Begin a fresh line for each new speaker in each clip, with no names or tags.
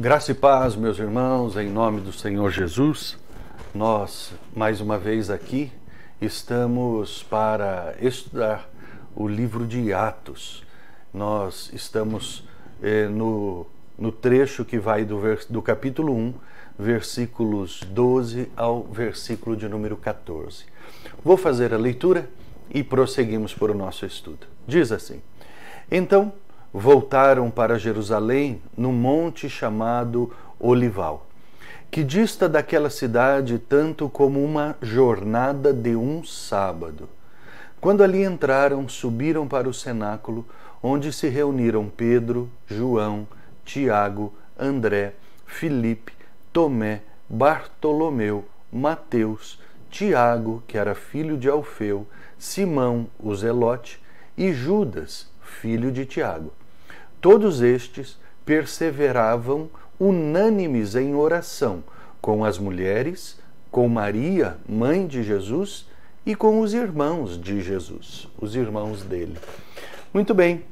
Graça e paz, meus irmãos, em nome do Senhor Jesus, nós mais uma vez aqui estamos para estudar o livro de Atos. Nós estamos eh, no, no trecho que vai do, do capítulo 1, versículos 12 ao versículo de número 14. Vou fazer a leitura e prosseguimos por o nosso estudo. Diz assim: Então voltaram para Jerusalém no monte chamado Olival, que dista daquela cidade tanto como uma jornada de um sábado. Quando ali entraram, subiram para o cenáculo, onde se reuniram Pedro, João, Tiago, André, Filipe, Tomé, Bartolomeu, Mateus, Tiago, que era filho de Alfeu, Simão, o Zelote, e Judas, filho de Tiago. Todos estes perseveravam unânimes em oração com as mulheres, com Maria, mãe de Jesus, e com os irmãos de Jesus, os irmãos dele. Muito bem.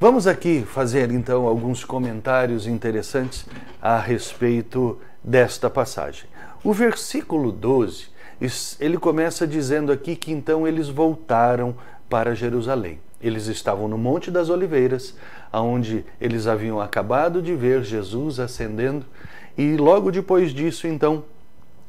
Vamos aqui fazer então alguns comentários interessantes a respeito desta passagem. O versículo 12, ele começa dizendo aqui que então eles voltaram para Jerusalém. Eles estavam no Monte das Oliveiras, aonde eles haviam acabado de ver Jesus ascendendo, e logo depois disso, então,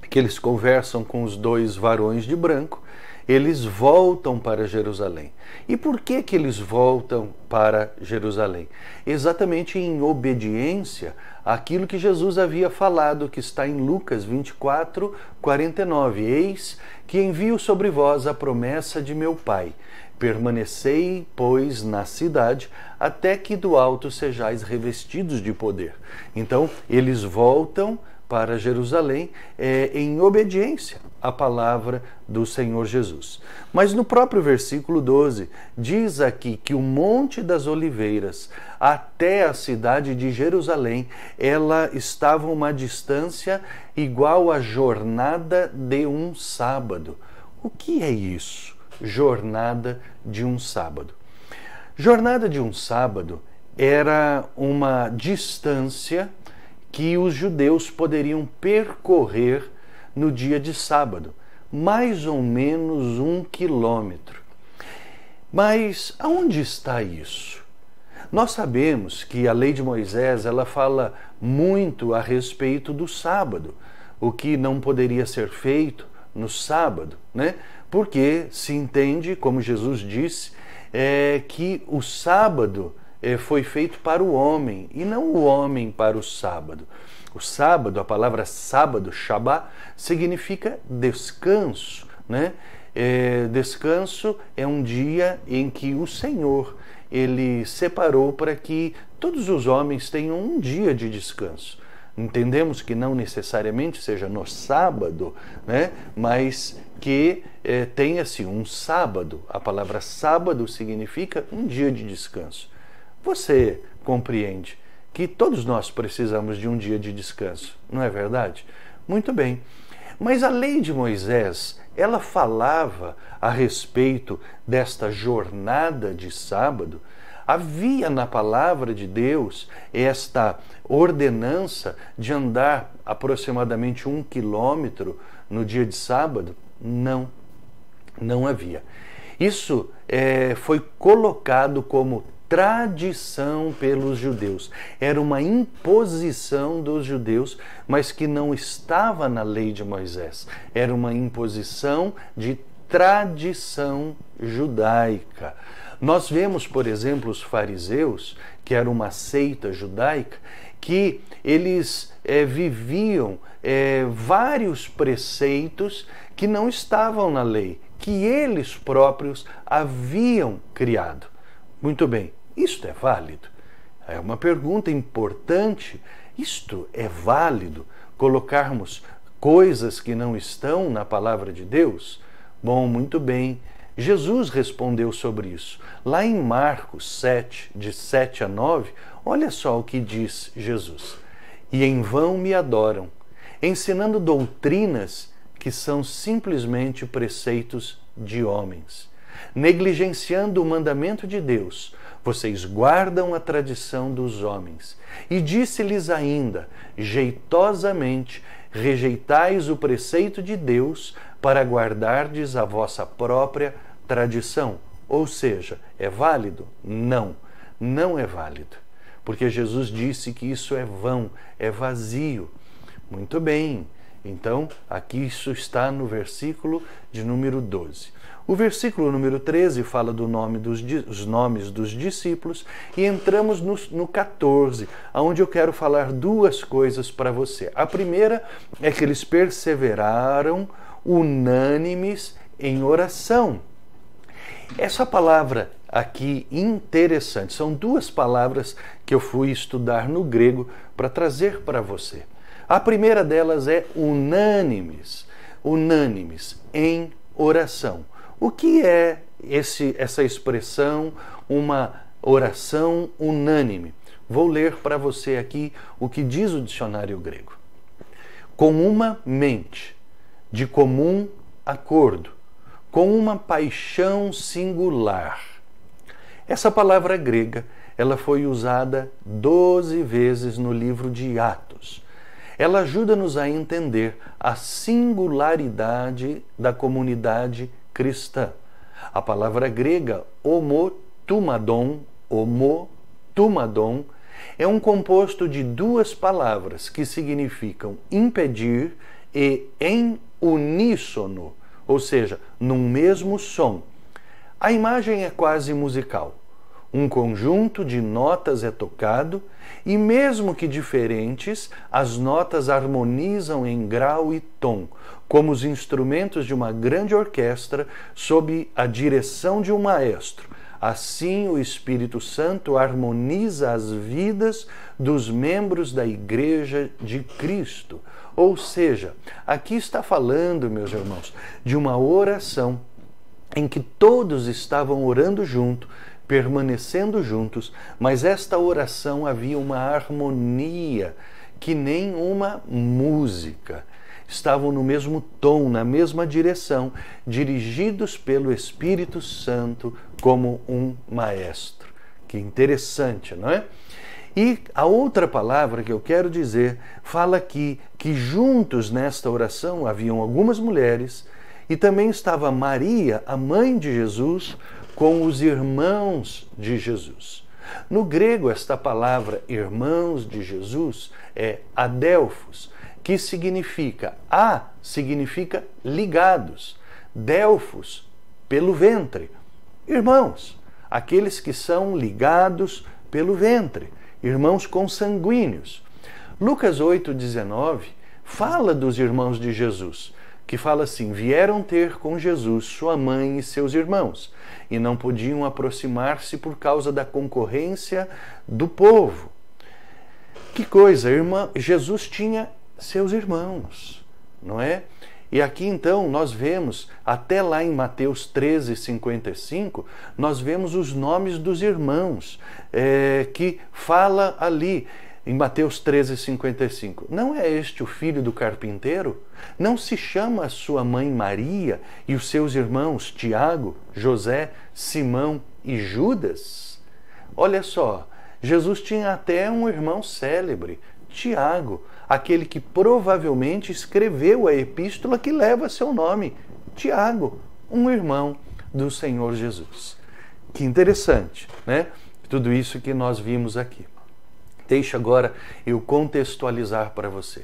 que eles conversam com os dois varões de branco, eles voltam para Jerusalém. E por que que eles voltam para Jerusalém? Exatamente em obediência àquilo que Jesus havia falado, que está em Lucas 24, 49. Eis que envio sobre vós a promessa de meu Pai. Permanecei, pois, na cidade, até que do alto sejais revestidos de poder. Então, eles voltam para Jerusalém é, em obediência a palavra do Senhor Jesus. Mas no próprio versículo 12, diz aqui que o Monte das Oliveiras até a cidade de Jerusalém, ela estava uma distância igual à jornada de um sábado. O que é isso? Jornada de um sábado. Jornada de um sábado era uma distância que os judeus poderiam percorrer no dia de sábado, mais ou menos um quilômetro. Mas aonde está isso? Nós sabemos que a lei de Moisés ela fala muito a respeito do sábado, o que não poderia ser feito no sábado, né? Porque se entende, como Jesus disse, é que o sábado é, foi feito para o homem e não o homem para o sábado. O sábado, a palavra sábado, Shabá, significa descanso, né? É, descanso é um dia em que o Senhor ele separou para que todos os homens tenham um dia de descanso. Entendemos que não necessariamente seja no sábado, né? mas que é, tenha-se um sábado. A palavra sábado significa um dia de descanso. Você compreende? que todos nós precisamos de um dia de descanso, não é verdade? Muito bem. Mas a lei de Moisés, ela falava a respeito desta jornada de sábado. Havia na palavra de Deus esta ordenança de andar aproximadamente um quilômetro no dia de sábado? Não, não havia. Isso é, foi colocado como tradição pelos judeus. Era uma imposição dos judeus, mas que não estava na lei de Moisés. Era uma imposição de tradição judaica. Nós vemos, por exemplo, os fariseus, que era uma seita judaica, que eles é, viviam é, vários preceitos que não estavam na lei, que eles próprios haviam criado. Muito bem, isto é válido? É uma pergunta importante. Isto é válido? Colocarmos coisas que não estão na palavra de Deus? Bom, muito bem. Jesus respondeu sobre isso. Lá em Marcos 7, de 7 a 9, olha só o que diz Jesus: E em vão me adoram, ensinando doutrinas que são simplesmente preceitos de homens negligenciando o mandamento de Deus, vocês guardam a tradição dos homens. E disse-lhes ainda: jeitosamente rejeitais o preceito de Deus para guardardes a vossa própria tradição. Ou seja, é válido? Não, não é válido. Porque Jesus disse que isso é vão, é vazio. Muito bem, então, aqui isso está no versículo de número 12. O versículo número 13 fala do nome dos, os nomes dos discípulos e entramos no, no 14, onde eu quero falar duas coisas para você. A primeira é que eles perseveraram unânimes em oração. Essa palavra aqui interessante, são duas palavras que eu fui estudar no grego para trazer para você. A primeira delas é unânimes, unânimes em oração. O que é esse, essa expressão, uma oração unânime? Vou ler para você aqui o que diz o dicionário grego. Com uma mente, de comum acordo, com uma paixão singular. Essa palavra grega, ela foi usada 12 vezes no livro de Atos ela ajuda-nos a entender a singularidade da comunidade cristã. A palavra grega homotumadon, homotumadon, é um composto de duas palavras que significam impedir e em uníssono, ou seja, num mesmo som. A imagem é quase musical. Um conjunto de notas é tocado e, mesmo que diferentes, as notas harmonizam em grau e tom, como os instrumentos de uma grande orquestra sob a direção de um maestro. Assim, o Espírito Santo harmoniza as vidas dos membros da Igreja de Cristo. Ou seja, aqui está falando, meus irmãos, de uma oração em que todos estavam orando junto, permanecendo juntos, mas esta oração havia uma harmonia que nem uma música. Estavam no mesmo tom, na mesma direção, dirigidos pelo Espírito Santo como um maestro. Que interessante, não é? E a outra palavra que eu quero dizer fala aqui que juntos nesta oração haviam algumas mulheres e também estava Maria, a mãe de Jesus, com os irmãos de Jesus. No grego, esta palavra irmãos de Jesus é adelphos, que significa a significa ligados, delfos pelo ventre, irmãos, aqueles que são ligados pelo ventre, irmãos consanguíneos. Lucas 8:19 fala dos irmãos de Jesus que fala assim: Vieram ter com Jesus sua mãe e seus irmãos, e não podiam aproximar-se por causa da concorrência do povo. Que coisa, irmã, Jesus tinha seus irmãos, não é? E aqui então nós vemos, até lá em Mateus 13, 55, nós vemos os nomes dos irmãos é, que fala ali em Mateus 13, 55. Não é este o filho do carpinteiro? Não se chama sua mãe Maria e os seus irmãos Tiago, José, Simão e Judas? Olha só, Jesus tinha até um irmão célebre, Tiago, aquele que provavelmente escreveu a epístola que leva seu nome, Tiago, um irmão do Senhor Jesus. Que interessante, né? Tudo isso que nós vimos aqui. Deixe agora eu contextualizar para você.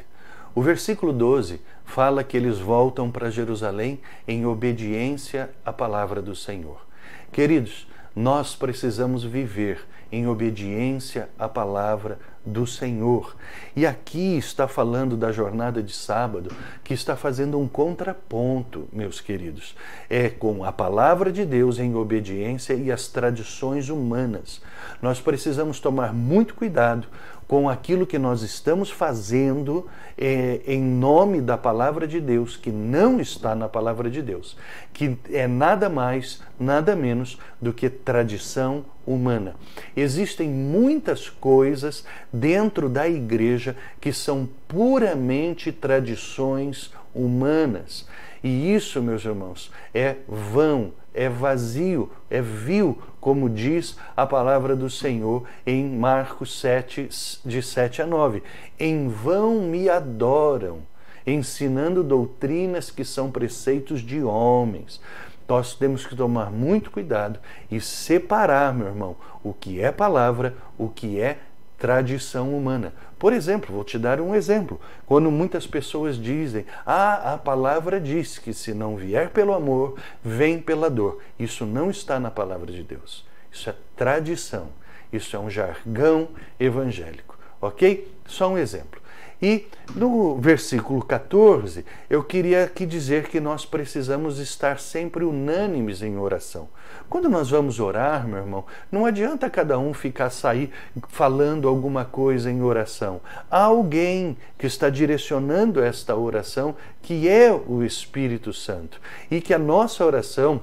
O versículo 12 fala que eles voltam para Jerusalém em obediência à palavra do Senhor. Queridos, nós precisamos viver em obediência à palavra do Senhor. E aqui está falando da jornada de sábado, que está fazendo um contraponto, meus queridos. É com a palavra de Deus em obediência e as tradições humanas. Nós precisamos tomar muito cuidado com aquilo que nós estamos fazendo é, em nome da palavra de Deus, que não está na palavra de Deus, que é nada mais, nada menos do que tradição humana. Existem muitas coisas dentro da igreja que são puramente tradições humanas. E isso, meus irmãos, é vão, é vazio, é vil, como diz a palavra do Senhor em Marcos 7, de 7 a 9. Em vão me adoram, ensinando doutrinas que são preceitos de homens. Nós temos que tomar muito cuidado e separar, meu irmão, o que é palavra, o que é tradição humana. Por exemplo, vou te dar um exemplo. Quando muitas pessoas dizem, ah, a palavra diz que se não vier pelo amor, vem pela dor. Isso não está na palavra de Deus. Isso é tradição. Isso é um jargão evangélico. Ok? Só um exemplo. E no versículo 14, eu queria aqui dizer que nós precisamos estar sempre unânimes em oração. Quando nós vamos orar, meu irmão, não adianta cada um ficar sair falando alguma coisa em oração. Há alguém que está direcionando esta oração, que é o Espírito Santo, e que a nossa oração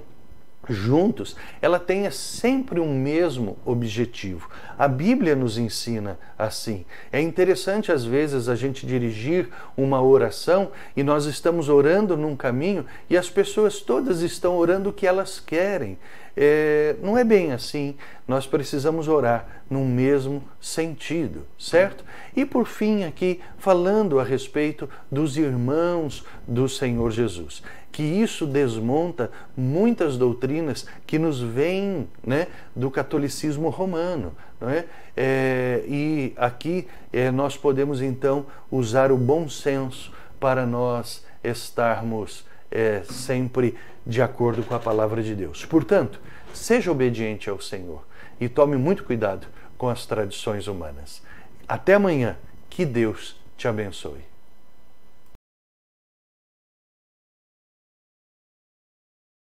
juntos, ela tenha sempre o mesmo objetivo. A Bíblia nos ensina assim. É interessante às vezes a gente dirigir uma oração e nós estamos orando num caminho e as pessoas todas estão orando o que elas querem. É, não é bem assim. Nós precisamos orar no mesmo sentido, certo? E por fim, aqui falando a respeito dos irmãos do Senhor Jesus que isso desmonta muitas doutrinas que nos vêm né, do catolicismo romano. Não é? é e aqui é, nós podemos então usar o bom senso para nós estarmos é, sempre de acordo com a palavra de Deus. Portanto, seja obediente ao Senhor e tome muito cuidado com as tradições humanas. Até amanhã, que Deus te abençoe.